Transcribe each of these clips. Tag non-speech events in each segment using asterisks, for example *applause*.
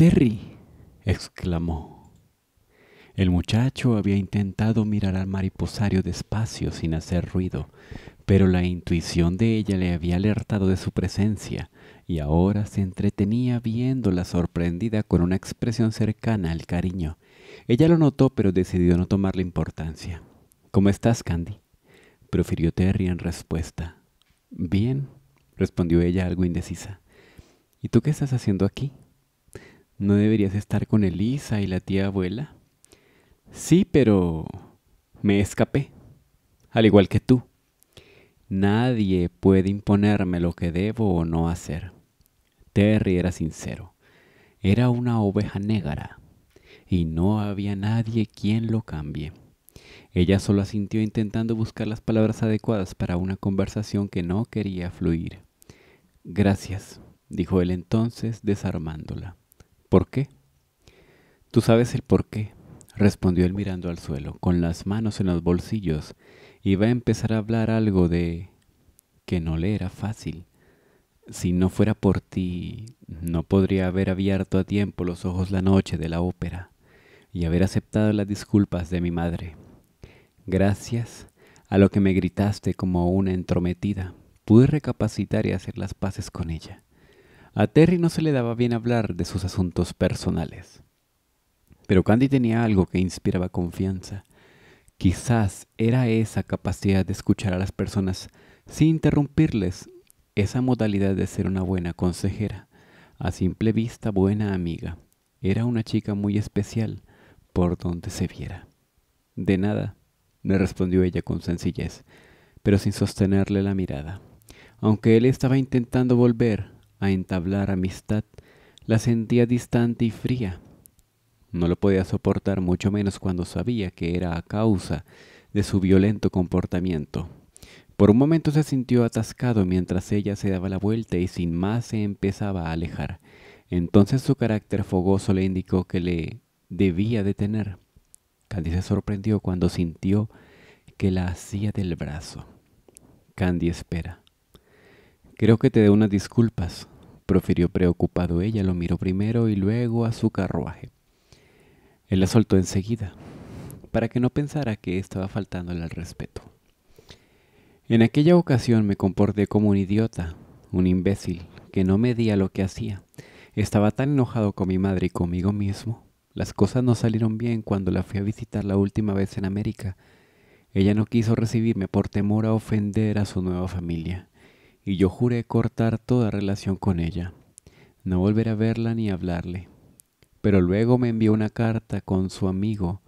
Terry, exclamó. El muchacho había intentado mirar al mariposario despacio sin hacer ruido, pero la intuición de ella le había alertado de su presencia, y ahora se entretenía viéndola sorprendida con una expresión cercana al cariño. Ella lo notó, pero decidió no tomarle importancia. ¿Cómo estás, Candy? profirió Terry en respuesta. Bien, respondió ella algo indecisa. ¿Y tú qué estás haciendo aquí? ¿No deberías estar con Elisa y la tía abuela? Sí, pero me escapé, al igual que tú. Nadie puede imponerme lo que debo o no hacer. Terry era sincero. Era una oveja negra y no había nadie quien lo cambie. Ella solo asintió intentando buscar las palabras adecuadas para una conversación que no quería fluir. Gracias, dijo él entonces, desarmándola. ¿Por qué? Tú sabes el por qué, respondió él mirando al suelo, con las manos en los bolsillos. Iba a empezar a hablar algo de... que no le era fácil. Si no fuera por ti, no podría haber abierto a tiempo los ojos la noche de la ópera y haber aceptado las disculpas de mi madre. Gracias a lo que me gritaste como una entrometida, pude recapacitar y hacer las paces con ella. A Terry no se le daba bien hablar de sus asuntos personales. Pero Candy tenía algo que inspiraba confianza. Quizás era esa capacidad de escuchar a las personas sin interrumpirles, esa modalidad de ser una buena consejera, a simple vista buena amiga. Era una chica muy especial por donde se viera. De nada, le respondió ella con sencillez, pero sin sostenerle la mirada. Aunque él estaba intentando volver a entablar amistad, la sentía distante y fría. No lo podía soportar mucho menos cuando sabía que era a causa de su violento comportamiento. Por un momento se sintió atascado mientras ella se daba la vuelta y sin más se empezaba a alejar. Entonces su carácter fogoso le indicó que le debía detener. Candy se sorprendió cuando sintió que la hacía del brazo. Candy espera. Creo que te dé unas disculpas, profirió preocupado ella, lo miró primero y luego a su carruaje. Él la soltó enseguida, para que no pensara que estaba faltándole al respeto. En aquella ocasión me comporté como un idiota, un imbécil, que no medía lo que hacía. Estaba tan enojado con mi madre y conmigo mismo. Las cosas no salieron bien cuando la fui a visitar la última vez en América. Ella no quiso recibirme por temor a ofender a su nueva familia y yo juré cortar toda relación con ella, no volver a verla ni hablarle. Pero luego me envió una carta con su amigo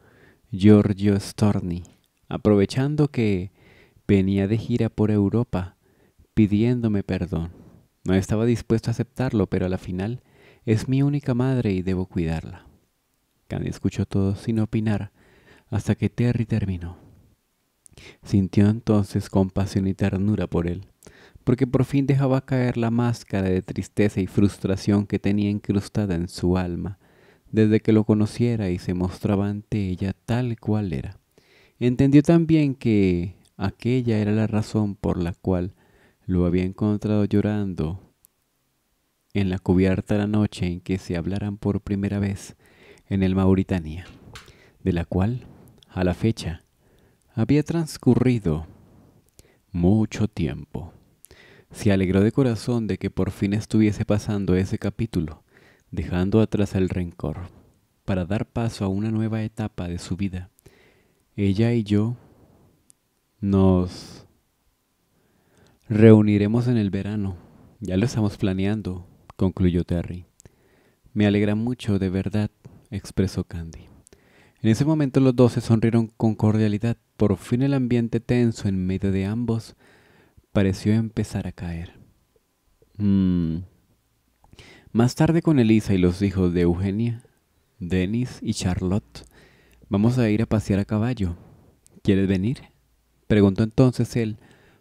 Giorgio Storni, aprovechando que venía de gira por Europa, pidiéndome perdón. No estaba dispuesto a aceptarlo, pero a la final es mi única madre y debo cuidarla. Candy escuchó todo sin opinar hasta que Terry terminó. Sintió entonces compasión y ternura por él porque por fin dejaba caer la máscara de tristeza y frustración que tenía incrustada en su alma, desde que lo conociera y se mostraba ante ella tal cual era. Entendió también que aquella era la razón por la cual lo había encontrado llorando en la cubierta la noche en que se hablaran por primera vez en el Mauritania, de la cual, a la fecha, había transcurrido mucho tiempo. Se alegró de corazón de que por fin estuviese pasando ese capítulo, dejando atrás el rencor, para dar paso a una nueva etapa de su vida. Ella y yo nos reuniremos en el verano. Ya lo estamos planeando, concluyó Terry. Me alegra mucho, de verdad, expresó Candy. En ese momento los dos se sonrieron con cordialidad. Por fin el ambiente tenso en medio de ambos pareció empezar a caer. Mm. Más tarde con Elisa y los hijos de Eugenia, Denis y Charlotte, vamos a ir a pasear a caballo. ¿Quieres venir? Preguntó entonces él,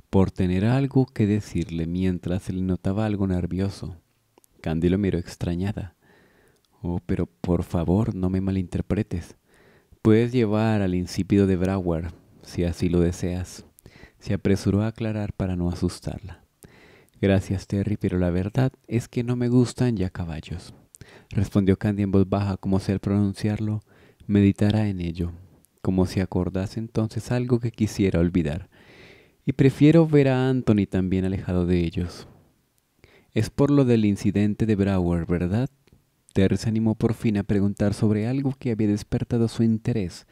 por tener algo que decirle mientras él notaba algo nervioso. Candy lo miró extrañada. Oh, pero por favor, no me malinterpretes. Puedes llevar al insípido de Broward, si así lo deseas. Se apresuró a aclarar para no asustarla. Gracias, Terry, pero la verdad es que no me gustan ya caballos. Respondió Candy en voz baja, como si al pronunciarlo meditara en ello, como si acordase entonces algo que quisiera olvidar. Y prefiero ver a Anthony también alejado de ellos. Es por lo del incidente de Brower, ¿verdad? Terry se animó por fin a preguntar sobre algo que había despertado su interés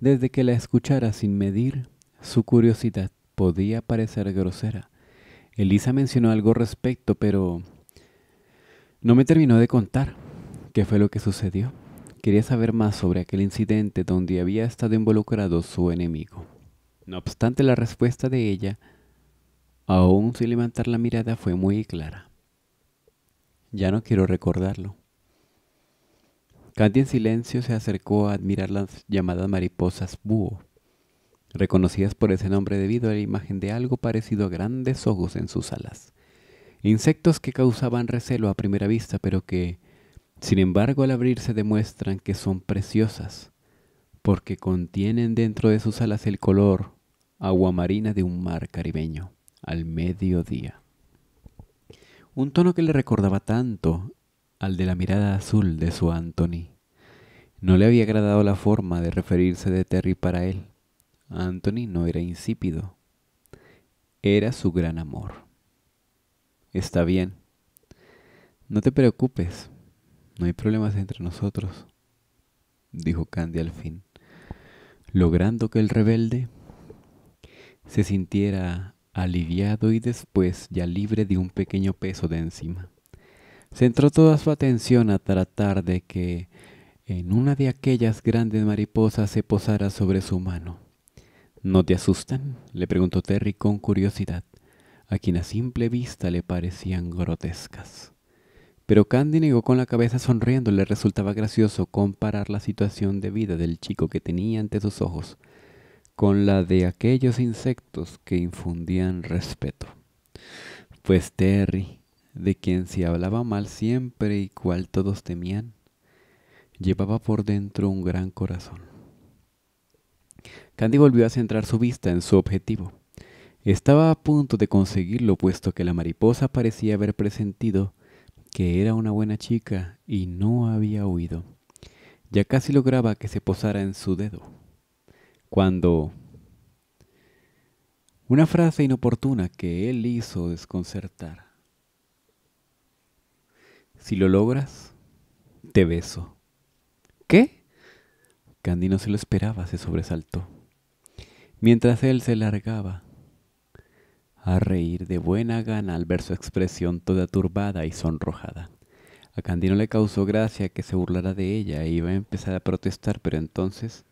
desde que la escuchara sin medir su curiosidad podía parecer grosera. Elisa mencionó algo al respecto, pero no me terminó de contar qué fue lo que sucedió. Quería saber más sobre aquel incidente donde había estado involucrado su enemigo. No obstante, la respuesta de ella, aún sin levantar la mirada, fue muy clara. Ya no quiero recordarlo. Candy en silencio se acercó a admirar las llamadas mariposas búho reconocidas por ese nombre debido a la imagen de algo parecido a grandes ojos en sus alas. Insectos que causaban recelo a primera vista, pero que, sin embargo, al abrirse demuestran que son preciosas, porque contienen dentro de sus alas el color aguamarina de un mar caribeño, al mediodía. Un tono que le recordaba tanto al de la mirada azul de su Anthony. No le había agradado la forma de referirse de Terry para él, Anthony no era insípido. Era su gran amor. Está bien. No te preocupes. No hay problemas entre nosotros, dijo Candy al fin, logrando que el rebelde se sintiera aliviado y después ya libre de un pequeño peso de encima. Centró toda su atención a tratar de que en una de aquellas grandes mariposas se posara sobre su mano. ¿No te asustan? le preguntó Terry con curiosidad, a quien a simple vista le parecían grotescas. Pero Candy negó con la cabeza sonriendo, le resultaba gracioso comparar la situación de vida del chico que tenía ante sus ojos con la de aquellos insectos que infundían respeto. Pues Terry, de quien se hablaba mal siempre y cual todos temían, llevaba por dentro un gran corazón Candy volvió a centrar su vista en su objetivo. Estaba a punto de conseguirlo puesto que la mariposa parecía haber presentido que era una buena chica y no había oído. Ya casi lograba que se posara en su dedo. Cuando... Una frase inoportuna que él hizo desconcertar. Si lo logras, te beso. ¿Qué? Candy no se lo esperaba, se sobresaltó mientras él se largaba a reír de buena gana al ver su expresión toda turbada y sonrojada. A Candino le causó gracia que se burlara de ella e iba a empezar a protestar, pero entonces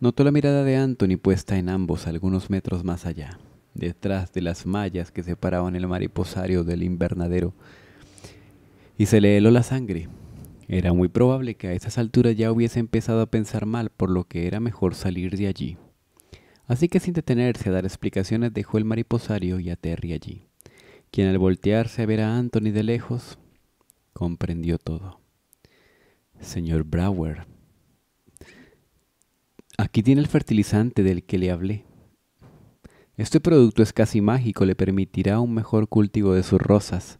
notó la mirada de Anthony puesta en ambos algunos metros más allá, detrás de las mallas que separaban el mariposario del invernadero, y se le heló la sangre. Era muy probable que a esas alturas ya hubiese empezado a pensar mal, por lo que era mejor salir de allí. Así que sin detenerse a dar explicaciones dejó el mariposario y a Terry allí, quien al voltearse a ver a Anthony de lejos, comprendió todo. Señor Brower, aquí tiene el fertilizante del que le hablé. Este producto es casi mágico, le permitirá un mejor cultivo de sus rosas.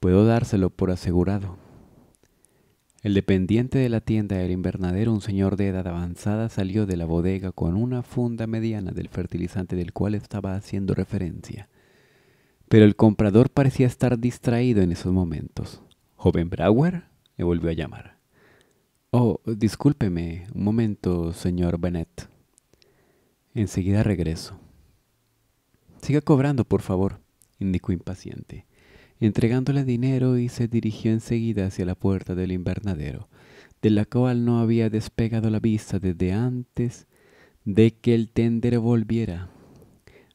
Puedo dárselo por asegurado. El dependiente de la tienda del invernadero, un señor de edad avanzada, salió de la bodega con una funda mediana del fertilizante del cual estaba haciendo referencia. Pero el comprador parecía estar distraído en esos momentos. ¿Joven Brauer? —le volvió a llamar. Oh, discúlpeme, un momento, señor Bennett. Enseguida regreso. Siga cobrando, por favor, indicó impaciente entregándole dinero y se dirigió enseguida hacia la puerta del invernadero, de la cual no había despegado la vista desde antes de que el tendero volviera.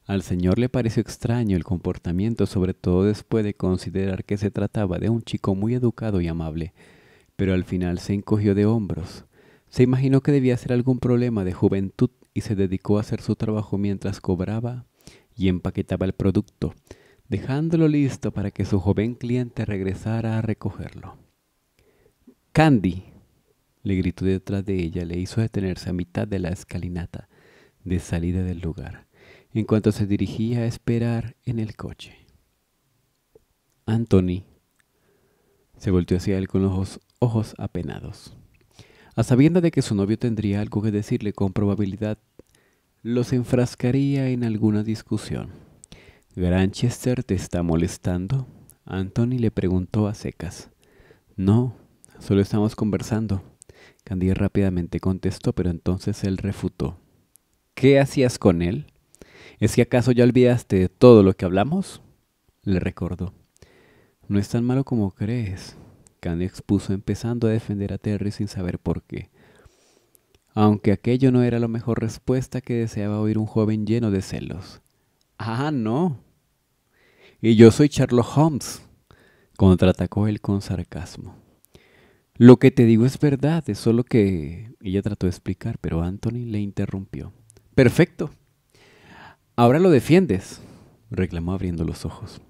Al señor le pareció extraño el comportamiento, sobre todo después de considerar que se trataba de un chico muy educado y amable, pero al final se encogió de hombros. Se imaginó que debía ser algún problema de juventud y se dedicó a hacer su trabajo mientras cobraba y empaquetaba el producto, dejándolo listo para que su joven cliente regresara a recogerlo. Candy, le gritó detrás de ella, le hizo detenerse a mitad de la escalinata de salida del lugar, en cuanto se dirigía a esperar en el coche. Anthony se volteó hacia él con los ojos, apenados. A sabienda de que su novio tendría algo que decirle con probabilidad, los enfrascaría en alguna discusión. ¿Granchester te está molestando? Anthony le preguntó a secas. No, solo estamos conversando. Candy rápidamente contestó, pero entonces él refutó. ¿Qué hacías con él? ¿Es que acaso ya olvidaste de todo lo que hablamos? Le recordó. No es tan malo como crees. Candy expuso empezando a defender a Terry sin saber por qué. Aunque aquello no era la mejor respuesta que deseaba oír un joven lleno de celos. Ah, no, y yo soy Sherlock Holmes, contraatacó él con sarcasmo. Lo que te digo es verdad, es solo que ella trató de explicar, pero Anthony le interrumpió. Perfecto. Ahora lo defiendes, reclamó abriendo los ojos.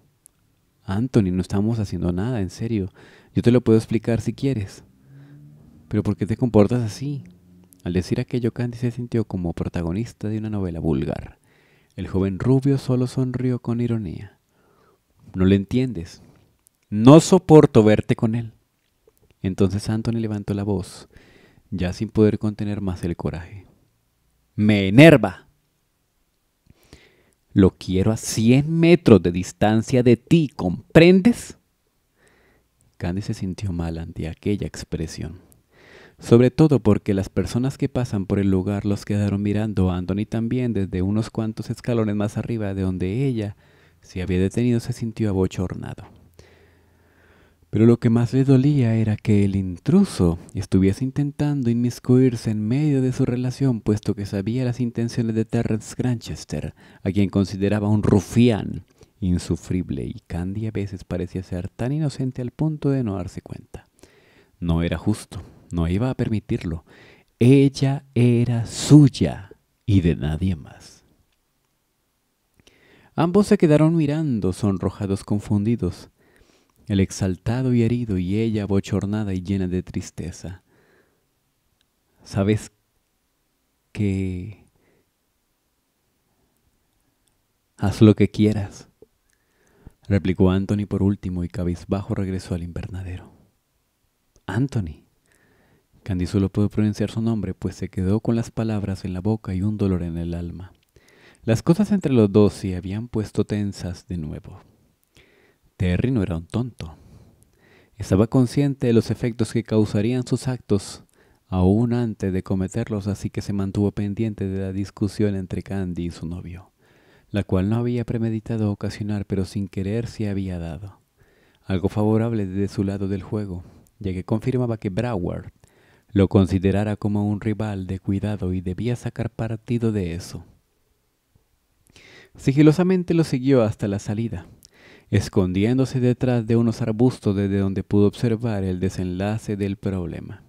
Anthony, no estamos haciendo nada, en serio. Yo te lo puedo explicar si quieres. Pero ¿por qué te comportas así? Al decir aquello, Candy se sintió como protagonista de una novela vulgar. El joven rubio solo sonrió con ironía no le entiendes. No soporto verte con él. Entonces Anthony levantó la voz, ya sin poder contener más el coraje. Me enerva. Lo quiero a 100 metros de distancia de ti, ¿comprendes? Candy se sintió mal ante aquella expresión. Sobre todo porque las personas que pasan por el lugar los quedaron mirando a Anthony también desde unos cuantos escalones más arriba de donde ella si había detenido se sintió abochornado. Pero lo que más le dolía era que el intruso estuviese intentando inmiscuirse en medio de su relación, puesto que sabía las intenciones de Terrence Granchester, a quien consideraba un rufián insufrible, y Candy a veces parecía ser tan inocente al punto de no darse cuenta. No era justo, no iba a permitirlo. Ella era suya y de nadie más. Ambos se quedaron mirando, sonrojados, confundidos. El exaltado y herido y ella bochornada y llena de tristeza. ¿Sabes que... Haz lo que quieras, replicó Anthony por último y cabizbajo regresó al invernadero. Anthony. Candy solo pudo pronunciar su nombre, pues se quedó con las palabras en la boca y un dolor en el alma. Las cosas entre los dos se habían puesto tensas de nuevo. Terry no era un tonto. Estaba consciente de los efectos que causarían sus actos aún antes de cometerlos, así que se mantuvo pendiente de la discusión entre Candy y su novio, la cual no había premeditado ocasionar, pero sin querer se había dado. Algo favorable desde su lado del juego, ya que confirmaba que Broward lo considerara como un rival de cuidado y debía sacar partido de eso. Sigilosamente lo siguió hasta la salida, escondiéndose detrás de unos arbustos desde donde pudo observar el desenlace del problema.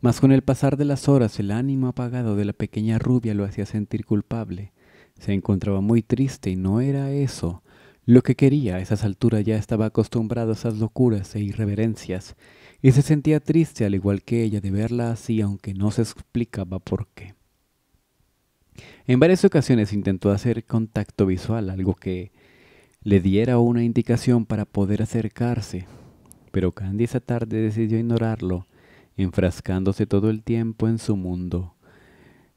Mas con el pasar de las horas el ánimo apagado de la pequeña rubia lo hacía sentir culpable. Se encontraba muy triste y no era eso lo que quería. A esas alturas ya estaba acostumbrado a esas locuras e irreverencias y se sentía triste al igual que ella de verla así aunque no se explicaba por qué. En varias ocasiones intentó hacer contacto visual, algo que le diera una indicación para poder acercarse, pero Candy esa tarde decidió ignorarlo, enfrascándose todo el tiempo en su mundo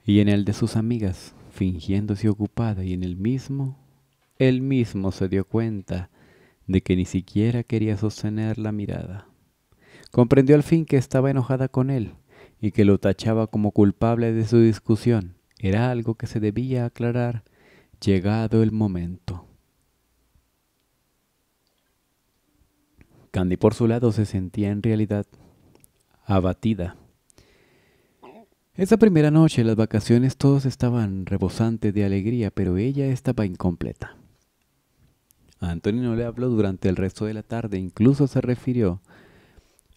y en el de sus amigas, fingiéndose ocupada y en el mismo, él mismo se dio cuenta de que ni siquiera quería sostener la mirada. Comprendió al fin que estaba enojada con él y que lo tachaba como culpable de su discusión. Era algo que se debía aclarar llegado el momento. Candy por su lado se sentía en realidad abatida. Esa primera noche, las vacaciones, todos estaban rebosantes de alegría, pero ella estaba incompleta. Antonio no le habló durante el resto de la tarde, incluso se refirió.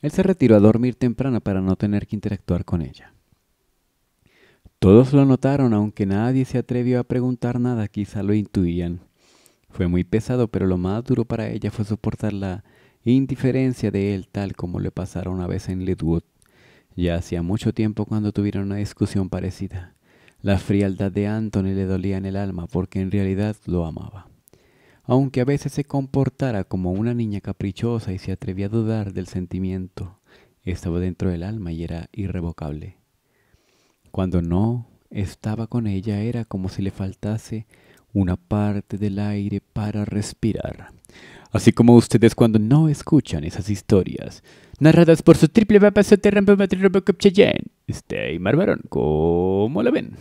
Él se retiró a dormir temprano para no tener que interactuar con ella. Todos lo notaron, aunque nadie se atrevió a preguntar nada, quizá lo intuían. Fue muy pesado, pero lo más duro para ella fue soportar la indiferencia de él, tal como le pasara una vez en Ledwood. Ya hacía mucho tiempo cuando tuvieron una discusión parecida. La frialdad de Anthony le dolía en el alma porque en realidad lo amaba. Aunque a veces se comportara como una niña caprichosa y se atrevía a dudar del sentimiento, estaba dentro del alma y era irrevocable. Cuando no estaba con ella era como si le faltase una parte del aire para respirar. Así como ustedes cuando no escuchan esas historias, narradas por su triple papá Stay Marbaron, ¿cómo la ven?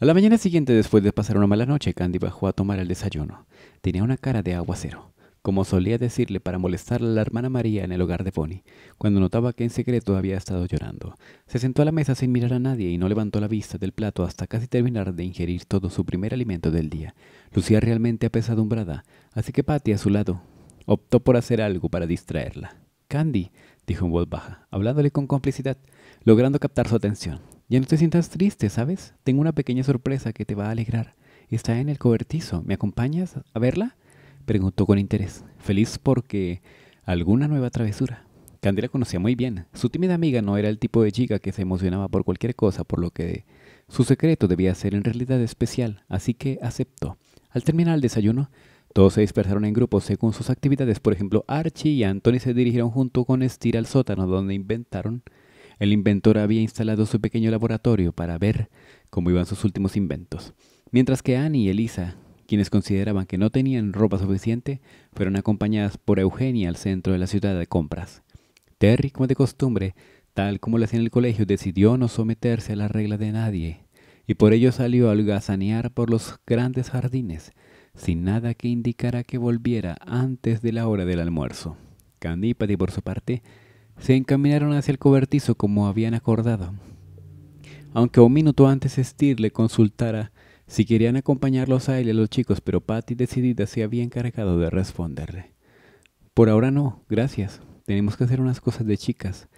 A la mañana siguiente, después de pasar una mala noche, Candy bajó a tomar el desayuno. Tenía una cara de agua aguacero como solía decirle para molestar a la hermana María en el hogar de Bonnie, cuando notaba que en secreto había estado llorando. Se sentó a la mesa sin mirar a nadie y no levantó la vista del plato hasta casi terminar de ingerir todo su primer alimento del día. Lucía realmente apesadumbrada, así que Patty a su lado optó por hacer algo para distraerla. Candy, dijo en voz baja, hablándole con complicidad, logrando captar su atención. Ya no te sientas triste, ¿sabes? Tengo una pequeña sorpresa que te va a alegrar. Está en el cobertizo. ¿Me acompañas a verla? Preguntó con interés, feliz porque alguna nueva travesura. Candela conocía muy bien. Su tímida amiga no era el tipo de chica que se emocionaba por cualquier cosa, por lo que su secreto debía ser en realidad especial, así que aceptó. Al terminar el desayuno, todos se dispersaron en grupos según sus actividades. Por ejemplo, Archie y Anthony se dirigieron junto con Steer al sótano donde inventaron. El inventor había instalado su pequeño laboratorio para ver cómo iban sus últimos inventos. Mientras que Annie y Elisa quienes consideraban que no tenían ropa suficiente, fueron acompañadas por Eugenia al centro de la ciudad de compras. Terry, como de costumbre, tal como lo hacía en el colegio, decidió no someterse a la regla de nadie, y por ello salió a holgazanear por los grandes jardines, sin nada que indicara que volviera antes de la hora del almuerzo. Candípati, por su parte, se encaminaron hacia el cobertizo como habían acordado. Aunque un minuto antes Steer le consultara si querían acompañarlos a él y a los chicos, pero Patty decidida se había encargado de responderle. Por ahora no, gracias. Tenemos que hacer unas cosas de chicas.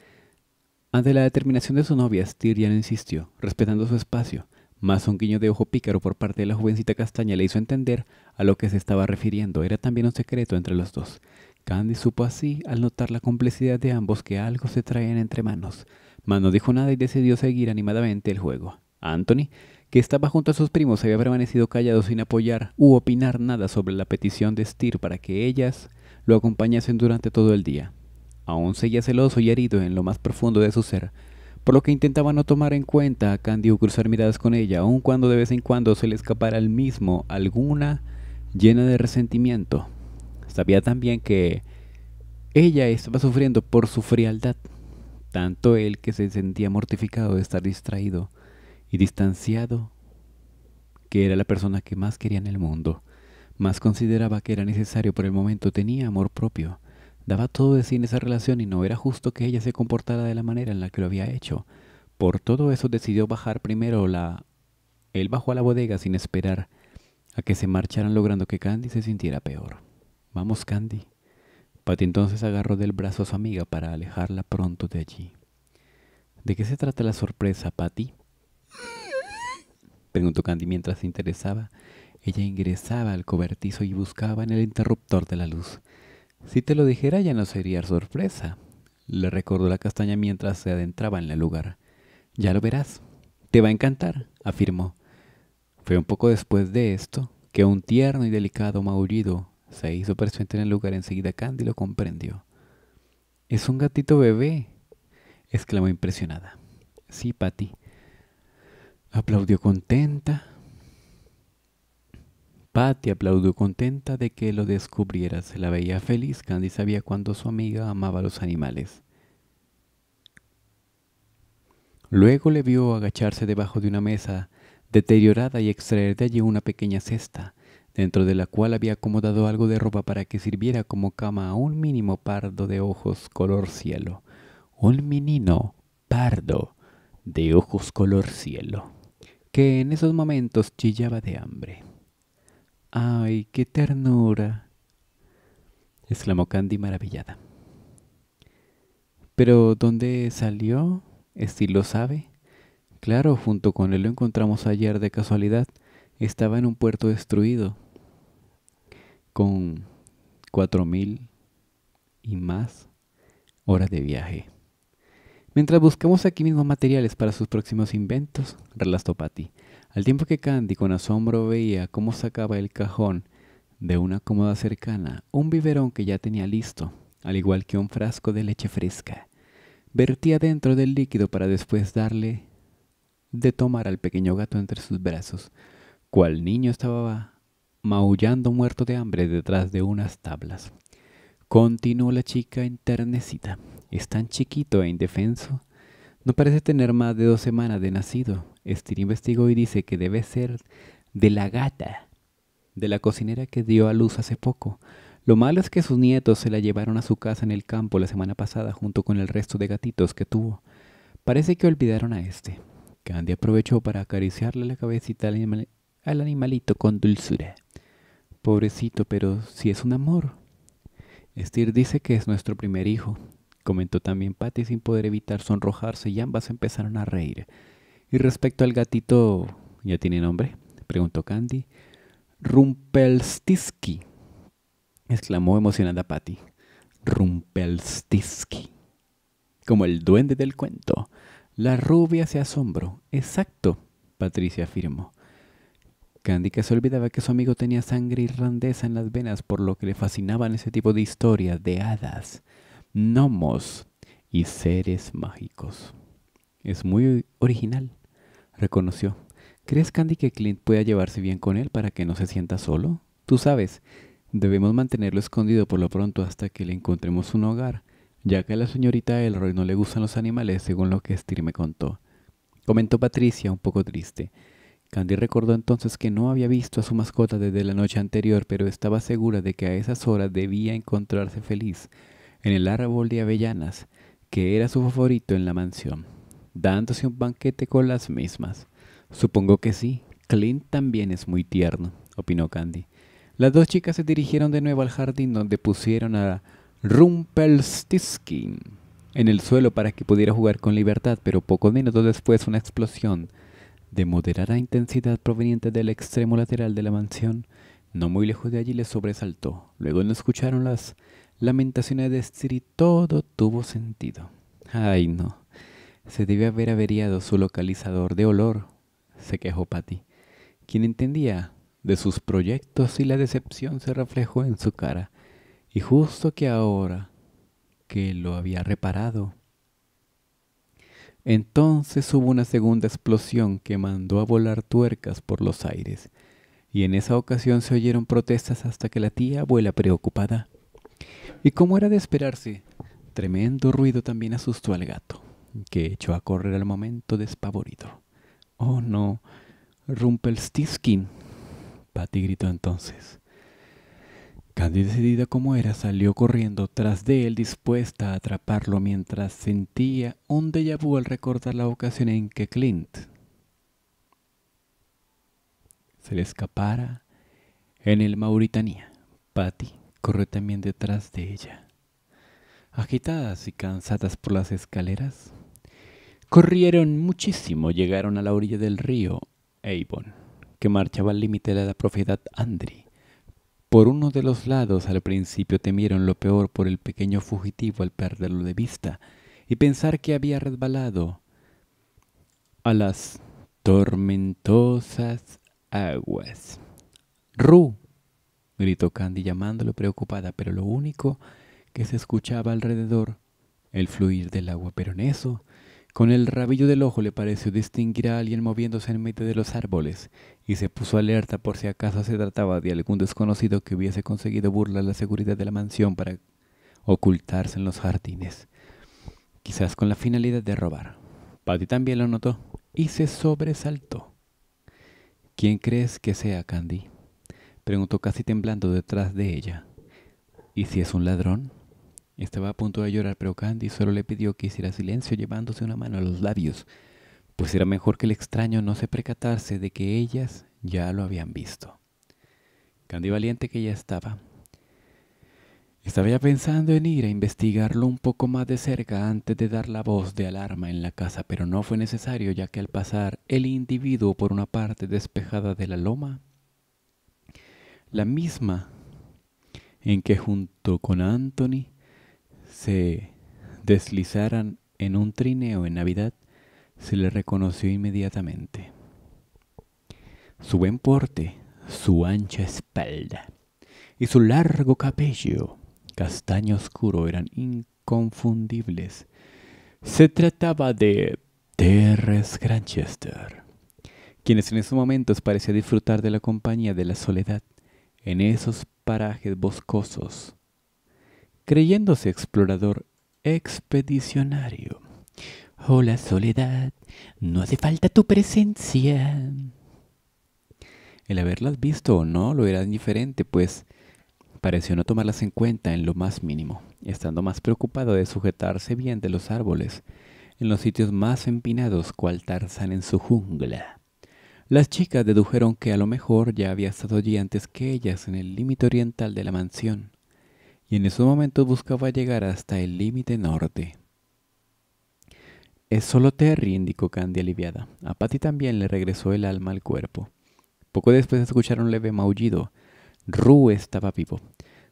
Ante la determinación de su novia, no insistió, respetando su espacio, mas un guiño de ojo pícaro por parte de la jovencita castaña le hizo entender a lo que se estaba refiriendo. Era también un secreto entre los dos. Candy supo así, al notar la complicidad de ambos, que algo se traían entre manos, mas no dijo nada y decidió seguir animadamente el juego. Anthony que estaba junto a sus primos, había permanecido callado sin apoyar u opinar nada sobre la petición de Stir para que ellas lo acompañasen durante todo el día. Aún seguía celoso y herido en lo más profundo de su ser, por lo que intentaba no tomar en cuenta a Candy o cruzar miradas con ella, aun cuando de vez en cuando se le escapara al mismo alguna llena de resentimiento. Sabía también que ella estaba sufriendo por su frialdad, tanto él que se sentía mortificado de estar distraído y distanciado, que era la persona que más quería en el mundo, más consideraba que era necesario por el momento, tenía amor propio, daba todo de sí en esa relación y no era justo que ella se comportara de la manera en la que lo había hecho. Por todo eso decidió bajar primero la... Él bajó a la bodega sin esperar a que se marcharan logrando que Candy se sintiera peor. Vamos, Candy. Patty entonces agarró del brazo a su amiga para alejarla pronto de allí. ¿De qué se trata la sorpresa, Patty? preguntó Candy mientras se interesaba. Ella ingresaba al cobertizo y buscaba en el interruptor de la luz. Si te lo dijera ya no sería sorpresa, le recordó la castaña mientras se adentraba en el lugar. Ya lo verás. Te va a encantar, afirmó. Fue un poco después de esto que un tierno y delicado maullido se hizo presente en el lugar. Enseguida Candy lo comprendió. Es un gatito bebé, exclamó impresionada. Sí, Patty, aplaudió contenta. Patty aplaudió contenta de que lo descubriera. Se la veía feliz. Candy sabía cuando su amiga amaba los animales. Luego le vio agacharse debajo de una mesa deteriorada y extraer de allí una pequeña cesta, dentro de la cual había acomodado algo de ropa para que sirviera como cama a un mínimo pardo de ojos color cielo. Un menino pardo de ojos color cielo que en esos momentos chillaba de hambre. ¡Ay, qué ternura! exclamó Candy maravillada. Pero ¿dónde salió? Si lo sabe? Claro, junto con él lo encontramos ayer de casualidad. Estaba en un puerto destruido, con cuatro mil y más horas de viaje. Mientras buscamos aquí mismo materiales para sus próximos inventos, relastó Patty, al tiempo que Candy con asombro veía cómo sacaba el cajón de una cómoda cercana un biberón que ya tenía listo, al igual que un frasco de leche fresca. Vertía dentro del líquido para después darle de tomar al pequeño gato entre sus brazos, cual niño estaba maullando muerto de hambre detrás de unas tablas. Continuó la chica enternecida, es tan chiquito e indefenso. No parece tener más de dos semanas de nacido. Estir investigó y dice que debe ser de la gata, de la cocinera que dio a luz hace poco. Lo malo es que sus nietos se la llevaron a su casa en el campo la semana pasada junto con el resto de gatitos que tuvo. Parece que olvidaron a este. Candy aprovechó para acariciarle la cabecita al, al animalito con dulzura. Pobrecito, pero si es un amor. Estir dice que es nuestro primer hijo comentó también Patty sin poder evitar sonrojarse y ambas empezaron a reír. Y respecto al gatito, ¿ya tiene nombre? preguntó Candy. Rumpelstiski exclamó emocionada Patty. Rumpelstiski. Como el duende del cuento. La rubia se asombró. Exacto, Patricia afirmó. Candy que se olvidaba que su amigo tenía sangre irlandesa en las venas, por lo que le fascinaban ese tipo de historias de hadas nomos y seres mágicos. Es muy original, reconoció. ¿Crees, Candy, que Clint pueda llevarse bien con él para que no se sienta solo? Tú sabes, debemos mantenerlo escondido por lo pronto hasta que le encontremos un hogar, ya que a la señorita Elroy no le gustan los animales, según lo que Stir me contó. Comentó Patricia, un poco triste. Candy recordó entonces que no había visto a su mascota desde la noche anterior, pero estaba segura de que a esas horas debía encontrarse feliz, en el árbol de avellanas, que era su favorito en la mansión, dándose un banquete con las mismas. Supongo que sí, Clint también es muy tierno, opinó Candy. Las dos chicas se dirigieron de nuevo al jardín donde pusieron a Rumpelstiltskin en el suelo para que pudiera jugar con libertad, pero pocos minutos después una explosión de moderada intensidad proveniente del extremo lateral de la mansión, no muy lejos de allí, les sobresaltó. Luego no escucharon las Lamentaciones de Siri, todo tuvo sentido. Ay, no. Se debe haber averiado su localizador de olor, se quejó Patty, quien entendía de sus proyectos y la decepción se reflejó en su cara. Y justo que ahora que lo había reparado. Entonces hubo una segunda explosión que mandó a volar tuercas por los aires, y en esa ocasión se oyeron protestas hasta que la tía vuela preocupada y como era de esperarse, tremendo ruido también asustó al gato, que echó a correr al momento despavorido. Oh no, Rumpelstiltskin, Patty gritó entonces. Candy, decidida como era, salió corriendo tras de él, dispuesta a atraparlo mientras sentía un déjà vu al recordar la ocasión en que Clint se le escapara en el Mauritania. Patty corrió también detrás de ella. Agitadas y cansadas por las escaleras, corrieron muchísimo, llegaron a la orilla del río Avon, que marchaba al límite de la propiedad Andri. Por uno de los lados al principio temieron lo peor por el pequeño fugitivo al perderlo de vista y pensar que había resbalado a las tormentosas aguas. Ru gritó Candy llamándolo preocupada, pero lo único que se escuchaba alrededor, el fluir del agua, pero en eso, con el rabillo del ojo le pareció distinguir a alguien moviéndose en medio de los árboles, y se puso alerta por si acaso se trataba de algún desconocido que hubiese conseguido burlar la seguridad de la mansión para ocultarse en los jardines, quizás con la finalidad de robar. Patty también lo notó y se sobresaltó. ¿Quién crees que sea, Candy? Preguntó casi temblando detrás de ella. ¿Y si es un ladrón? Estaba a punto de llorar, pero Candy solo le pidió que hiciera silencio llevándose una mano a los labios, pues era mejor que el extraño no se percatase de que ellas ya lo habían visto. Candy valiente que ya estaba. Estaba ya pensando en ir a investigarlo un poco más de cerca antes de dar la voz de alarma en la casa, pero no fue necesario ya que al pasar el individuo por una parte despejada de la loma, la misma en que junto con Anthony se deslizaran en un trineo en Navidad, se le reconoció inmediatamente. Su buen porte, su ancha espalda y su largo cabello castaño oscuro eran inconfundibles. Se trataba de terres Granchester, quienes en esos momentos parecía disfrutar de la compañía de la soledad en esos parajes boscosos, creyéndose explorador expedicionario. Hola soledad, no hace falta tu presencia. El haberlas visto o no lo era indiferente, pues pareció no tomarlas en cuenta en lo más mínimo, estando más preocupado de sujetarse bien de los árboles, en los sitios más empinados cual Tarzán en su jungla. Las chicas dedujeron que a lo mejor ya había estado allí antes que ellas en el límite oriental de la mansión, y en ese momento buscaba llegar hasta el límite norte. Es solo Terry, indicó Candy aliviada. A Patty también le regresó el alma al cuerpo. Poco después escucharon un leve maullido. Rue estaba vivo,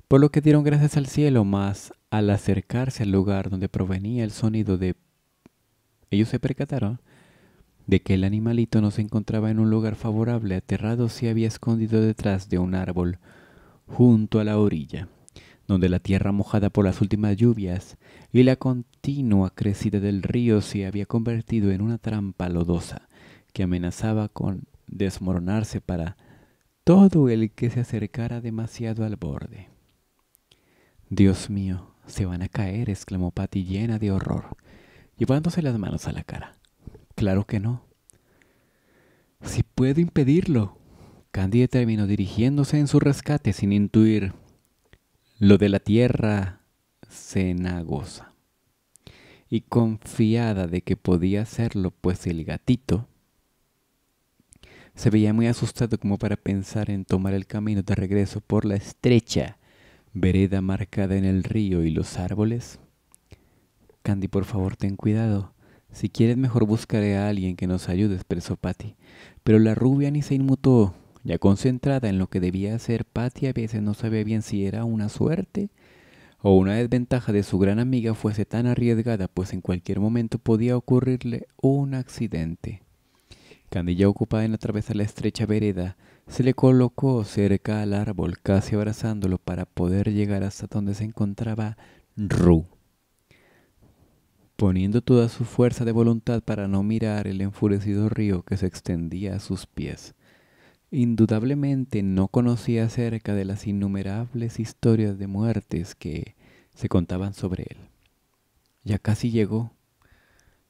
por lo que dieron gracias al cielo, mas al acercarse al lugar donde provenía el sonido de... Ellos se percataron de que el animalito no se encontraba en un lugar favorable, aterrado se había escondido detrás de un árbol, junto a la orilla, donde la tierra mojada por las últimas lluvias y la continua crecida del río se había convertido en una trampa lodosa que amenazaba con desmoronarse para todo el que se acercara demasiado al borde. Dios mío, se van a caer, exclamó Patty llena de horror, llevándose las manos a la cara. Claro que no. Si puedo impedirlo. Candy terminó dirigiéndose en su rescate sin intuir lo de la tierra cenagosa. Y confiada de que podía hacerlo, pues el gatito se veía muy asustado como para pensar en tomar el camino de regreso por la estrecha vereda marcada en el río y los árboles. Candy, por favor, ten cuidado. Si quieres mejor buscaré a alguien que nos ayude, expresó Patty. Pero la rubia ni se inmutó. Ya concentrada en lo que debía hacer, Patty a veces no sabía bien si era una suerte o una desventaja de su gran amiga fuese tan arriesgada, pues en cualquier momento podía ocurrirle un accidente. Candilla, ocupada en atravesar la estrecha vereda, se le colocó cerca al árbol, casi abrazándolo para poder llegar hasta donde se encontraba Ru poniendo toda su fuerza de voluntad para no mirar el enfurecido río que se extendía a sus pies. Indudablemente no conocía acerca de las innumerables historias de muertes que se contaban sobre él. Ya casi llegó,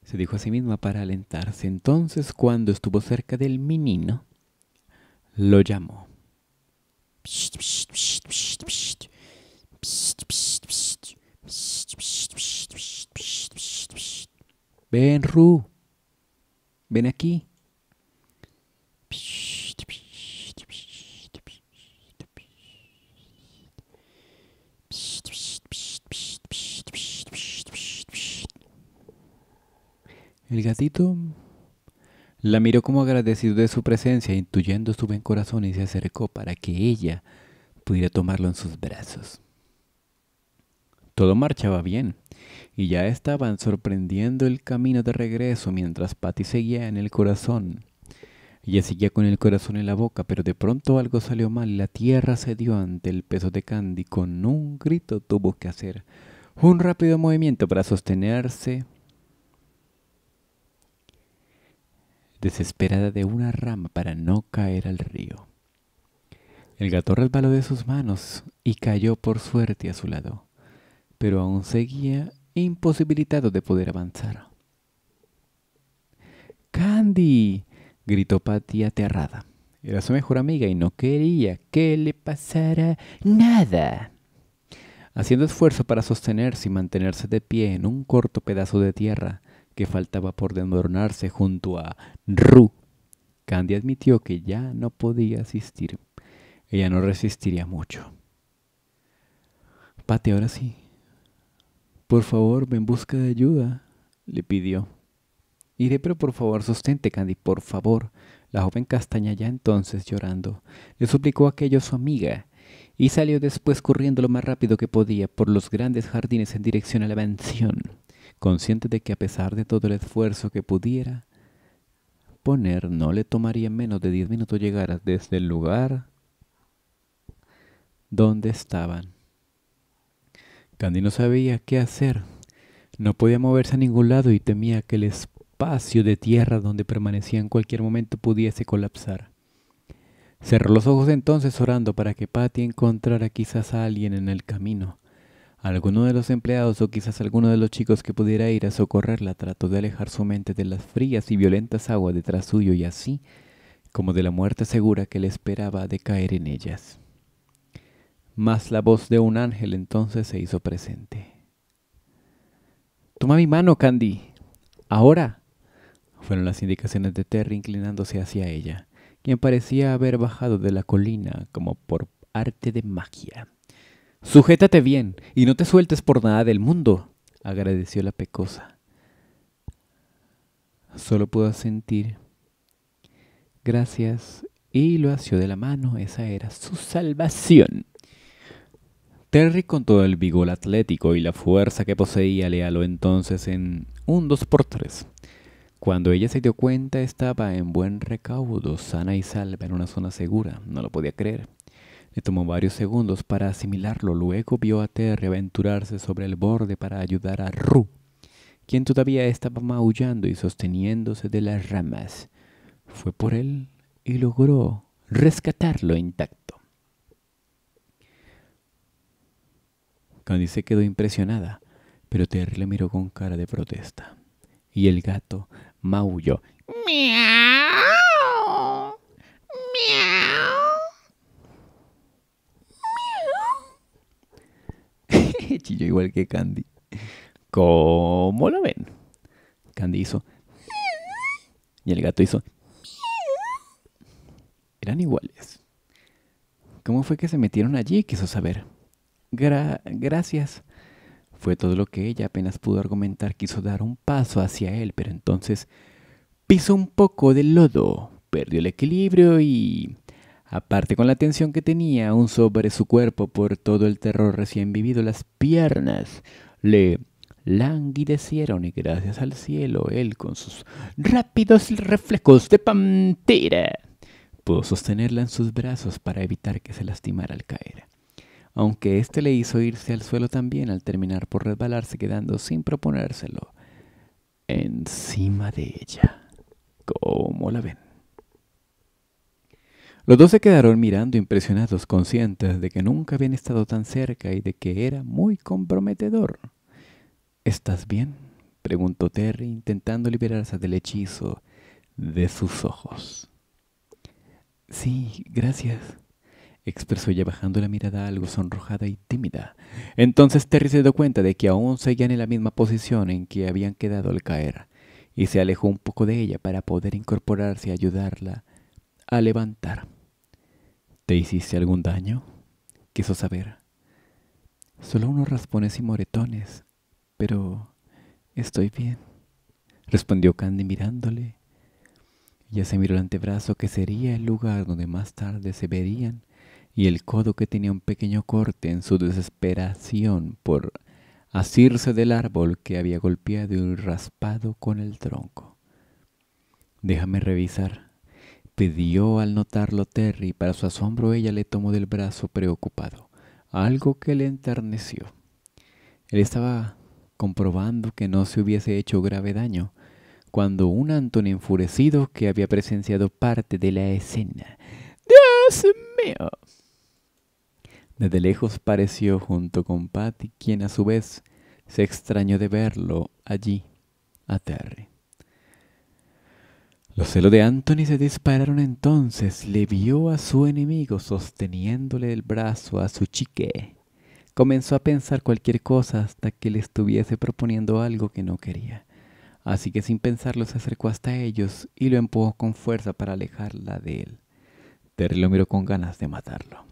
se dijo a sí misma para alentarse. Entonces, cuando estuvo cerca del menino, lo llamó. Ven, Ru. Ven aquí. El gatito la miró como agradecido de su presencia, intuyendo su buen corazón y se acercó para que ella pudiera tomarlo en sus brazos. Todo marchaba bien, y ya estaban sorprendiendo el camino de regreso mientras Patty seguía en el corazón. Ella seguía con el corazón en la boca, pero de pronto algo salió mal la tierra cedió ante el peso de Candy. Con un grito tuvo que hacer un rápido movimiento para sostenerse desesperada de una rama para no caer al río. El gato resbaló de sus manos y cayó por suerte a su lado pero aún seguía imposibilitado de poder avanzar. ¡Candy! gritó Patty aterrada. Era su mejor amiga y no quería que le pasara nada. Haciendo esfuerzo para sostenerse y mantenerse de pie en un corto pedazo de tierra que faltaba por desmoronarse junto a Ru, Candy admitió que ya no podía asistir. Ella no resistiría mucho. Patty, ahora sí, por favor, ven busca de ayuda, le pidió. Iré, pero por favor, sostente, Candy, por favor. La joven castaña ya entonces llorando le suplicó aquello a su amiga y salió después corriendo lo más rápido que podía por los grandes jardines en dirección a la mansión, consciente de que a pesar de todo el esfuerzo que pudiera poner, no le tomaría menos de diez minutos llegar desde el lugar donde estaban. Candy no sabía qué hacer. No podía moverse a ningún lado y temía que el espacio de tierra donde permanecía en cualquier momento pudiese colapsar. Cerró los ojos entonces orando para que Patty encontrara quizás a alguien en el camino. Alguno de los empleados o quizás alguno de los chicos que pudiera ir a socorrerla trató de alejar su mente de las frías y violentas aguas detrás suyo y así como de la muerte segura que le esperaba de caer en ellas mas la voz de un ángel entonces se hizo presente. Toma mi mano, Candy. Ahora. Fueron las indicaciones de Terry inclinándose hacia ella, quien parecía haber bajado de la colina como por arte de magia. Sujétate bien y no te sueltes por nada del mundo, agradeció la pecosa. Solo pudo sentir. Gracias. Y lo asió de la mano. Esa era su salvación. Terry, con todo el vigor atlético y la fuerza que poseía, le haló entonces en un dos por tres. Cuando ella se dio cuenta, estaba en buen recaudo, sana y salva, en una zona segura. No lo podía creer. Le tomó varios segundos para asimilarlo. Luego vio a Terry aventurarse sobre el borde para ayudar a Ru, quien todavía estaba maullando y sosteniéndose de las ramas. Fue por él y logró rescatarlo intacto. Candy se quedó impresionada, pero Terry le miró con cara de protesta. Y el gato maulló. ¡Miau! ¡Miau! ¡Miau! *laughs* Chilló igual que Candy. ¿Cómo lo ven? Candy hizo. Y el gato hizo. Eran iguales. ¿Cómo fue que se metieron allí? Quiso saber gracias. Fue todo lo que ella apenas pudo argumentar. Quiso dar un paso hacia él, pero entonces pisó un poco de lodo, perdió el equilibrio y... Aparte con la tensión que tenía aún sobre su cuerpo por todo el terror recién vivido, las piernas le languidecieron y gracias al cielo él con sus rápidos reflejos de pantera pudo sostenerla en sus brazos para evitar que se lastimara al caer aunque éste le hizo irse al suelo también al terminar por resbalarse quedando sin proponérselo encima de ella. ¿Cómo la ven? Los dos se quedaron mirando impresionados, conscientes de que nunca habían estado tan cerca y de que era muy comprometedor. ¿Estás bien? preguntó Terry, intentando liberarse del hechizo de sus ojos. Sí, gracias, expresó ella bajando la mirada algo sonrojada y tímida. Entonces Terry se dio cuenta de que aún seguían en la misma posición en que habían quedado al caer, y se alejó un poco de ella para poder incorporarse y ayudarla a levantar. ¿Te hiciste algún daño? quiso saber. Solo unos raspones y moretones, pero estoy bien, respondió Candy mirándole. Ya se miró el antebrazo que sería el lugar donde más tarde se verían y el codo que tenía un pequeño corte en su desesperación por asirse del árbol que había golpeado y raspado con el tronco. Déjame revisar. Pidió al notarlo Terry, para su asombro ella le tomó del brazo preocupado, algo que le enterneció. Él estaba comprobando que no se hubiese hecho grave daño, cuando un antón enfurecido que había presenciado parte de la escena. ¡Dios mío! Desde lejos pareció junto con Patty, quien a su vez se extrañó de verlo allí, a Terry. Los celos de Anthony se dispararon entonces. Le vio a su enemigo sosteniéndole el brazo a su chique. Comenzó a pensar cualquier cosa hasta que le estuviese proponiendo algo que no quería. Así que sin pensarlo se acercó hasta ellos y lo empujó con fuerza para alejarla de él. Terry lo miró con ganas de matarlo.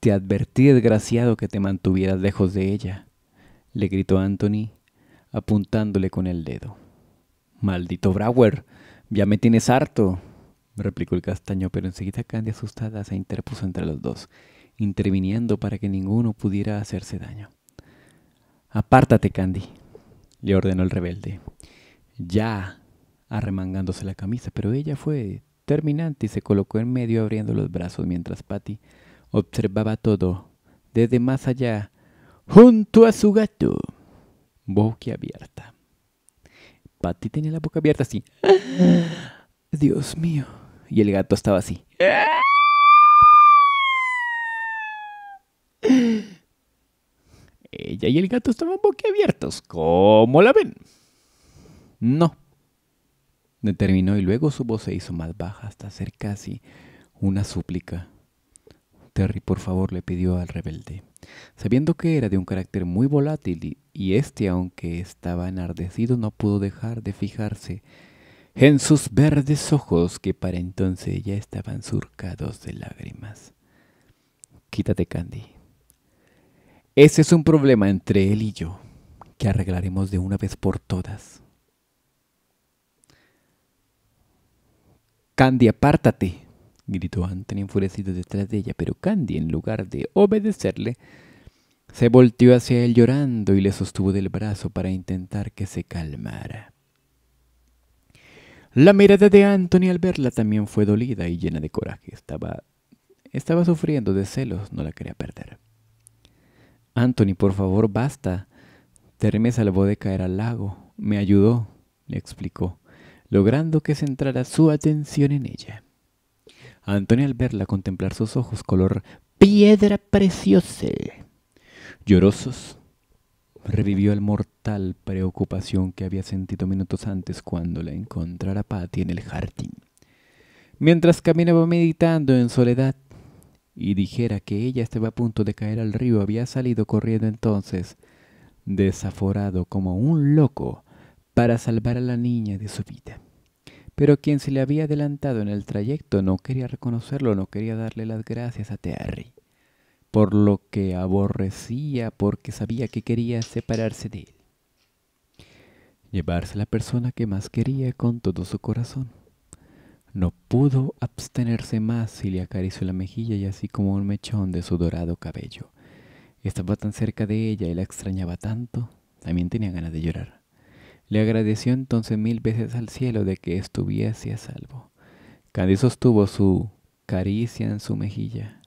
Te advertí, desgraciado, que te mantuvieras lejos de ella, le gritó Anthony, apuntándole con el dedo. Maldito Brower, ya me tienes harto, replicó el castaño, pero enseguida Candy asustada se interpuso entre los dos, interviniendo para que ninguno pudiera hacerse daño. Apártate, Candy, le ordenó el rebelde. Ya, arremangándose la camisa, pero ella fue terminante y se colocó en medio abriendo los brazos mientras Patty observaba todo, desde más allá, junto a su gato, boca abierta. Patty tenía la boca abierta así. *gasps* Dios mío. Y el gato estaba así. *gasps* Ella y el gato estaban abiertos ¿Cómo la ven? No. Determinó y luego su voz se hizo más baja hasta hacer casi una súplica. Terry por favor le pidió al rebelde. Sabiendo que era de un carácter muy volátil y este, aunque estaba enardecido, no pudo dejar de fijarse en sus verdes ojos que para entonces ya estaban surcados de lágrimas. Quítate, Candy. Ese es un problema entre él y yo, que arreglaremos de una vez por todas. Candy, apártate gritó Anthony enfurecido detrás de ella, pero Candy, en lugar de obedecerle, se volteó hacia él llorando y le sostuvo del brazo para intentar que se calmara. La mirada de Anthony al verla también fue dolida y llena de coraje. Estaba, estaba sufriendo de celos, no la quería perder. Anthony, por favor, basta. teresa me salvó de caer al lago. Me ayudó, le explicó, logrando que centrara su atención en ella. Antonio al verla contemplar sus ojos color piedra preciosa, llorosos, revivió el mortal preocupación que había sentido minutos antes cuando la encontrara Patty en el jardín. Mientras caminaba meditando en soledad y dijera que ella estaba a punto de caer al río, había salido corriendo entonces, desaforado como un loco, para salvar a la niña de su vida pero quien se le había adelantado en el trayecto no quería reconocerlo, no quería darle las gracias a Terry, por lo que aborrecía porque sabía que quería separarse de él, llevarse a la persona que más quería con todo su corazón. No pudo abstenerse más y le acarició la mejilla y así como un mechón de su dorado cabello. Estaba tan cerca de ella y la extrañaba tanto, también tenía ganas de llorar. Le agradeció entonces mil veces al cielo de que estuviese a salvo. Candy sostuvo su caricia en su mejilla.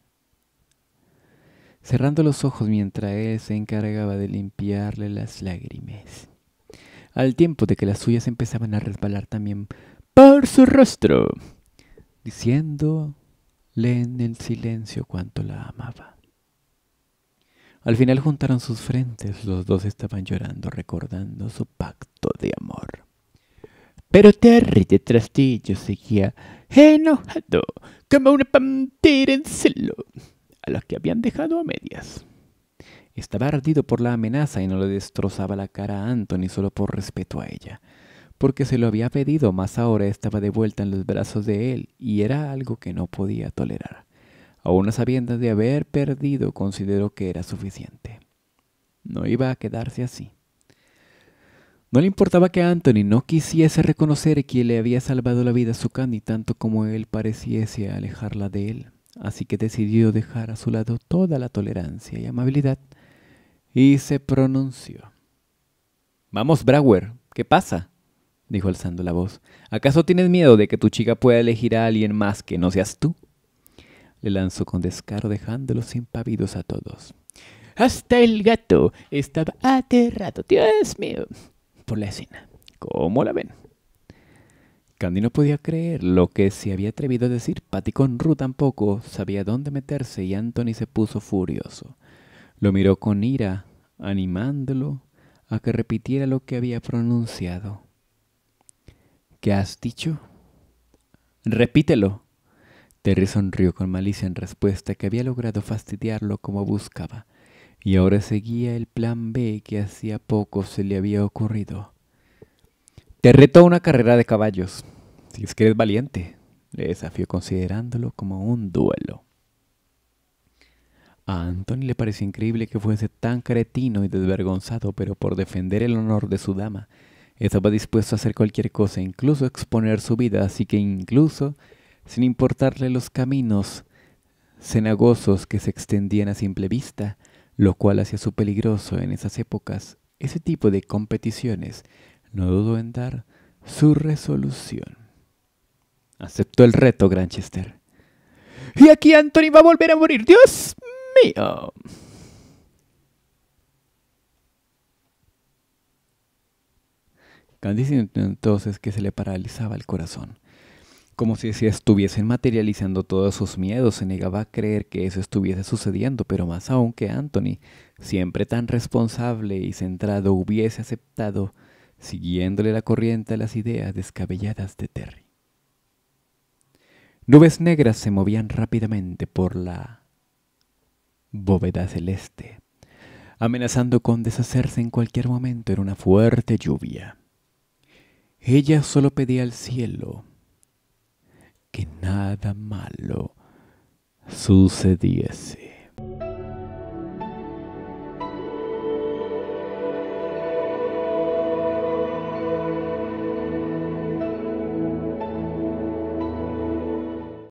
Cerrando los ojos mientras él se encargaba de limpiarle las lágrimas. Al tiempo de que las suyas empezaban a resbalar también por su rostro, diciéndole en el silencio cuánto la amaba. Al final juntaron sus frentes, los dos estaban llorando recordando su pacto de amor. Pero Terry detrás de ellos seguía enojado, como una pantera en celo, a los que habían dejado a medias. Estaba ardido por la amenaza y no le destrozaba la cara a Anthony solo por respeto a ella, porque se lo había pedido, más ahora estaba de vuelta en los brazos de él y era algo que no podía tolerar. Aún sabiendo de haber perdido, consideró que era suficiente. No iba a quedarse así. No le importaba que Anthony no quisiese reconocer quien le había salvado la vida a su Candy tanto como él pareciese alejarla de él, así que decidió dejar a su lado toda la tolerancia y amabilidad y se pronunció. Vamos, Brower, ¿qué pasa? dijo alzando la voz. ¿Acaso tienes miedo de que tu chica pueda elegir a alguien más que no seas tú? le lanzó con descaro dejándolos impavidos a todos. Hasta el gato estaba aterrado, Dios mío, por la escena. ¿Cómo la ven? Candy no podía creer lo que se había atrevido a decir. Patty con Ru tampoco sabía dónde meterse y Anthony se puso furioso. Lo miró con ira, animándolo a que repitiera lo que había pronunciado. ¿Qué has dicho? Repítelo, Terry sonrió con malicia en respuesta que había logrado fastidiarlo como buscaba, y ahora seguía el plan B que hacía poco se le había ocurrido. Te reto a una carrera de caballos, si es que eres valiente, le desafió considerándolo como un duelo. A Anthony le pareció increíble que fuese tan cretino y desvergonzado, pero por defender el honor de su dama, estaba dispuesto a hacer cualquier cosa, incluso exponer su vida, así que incluso sin importarle los caminos cenagosos que se extendían a simple vista, lo cual hacía su peligroso en esas épocas. Ese tipo de competiciones no dudó en dar su resolución. Aceptó el reto, Granchester. Y aquí Anthony va a volver a morir. Dios mío. Candice entonces que se le paralizaba el corazón como si se estuviesen materializando todos sus miedos, se negaba a creer que eso estuviese sucediendo, pero más aún que Anthony, siempre tan responsable y centrado, hubiese aceptado, siguiéndole la corriente a las ideas descabelladas de Terry. Nubes negras se movían rápidamente por la bóveda celeste, amenazando con deshacerse en cualquier momento en una fuerte lluvia. Ella solo pedía al cielo que nada malo sucediese.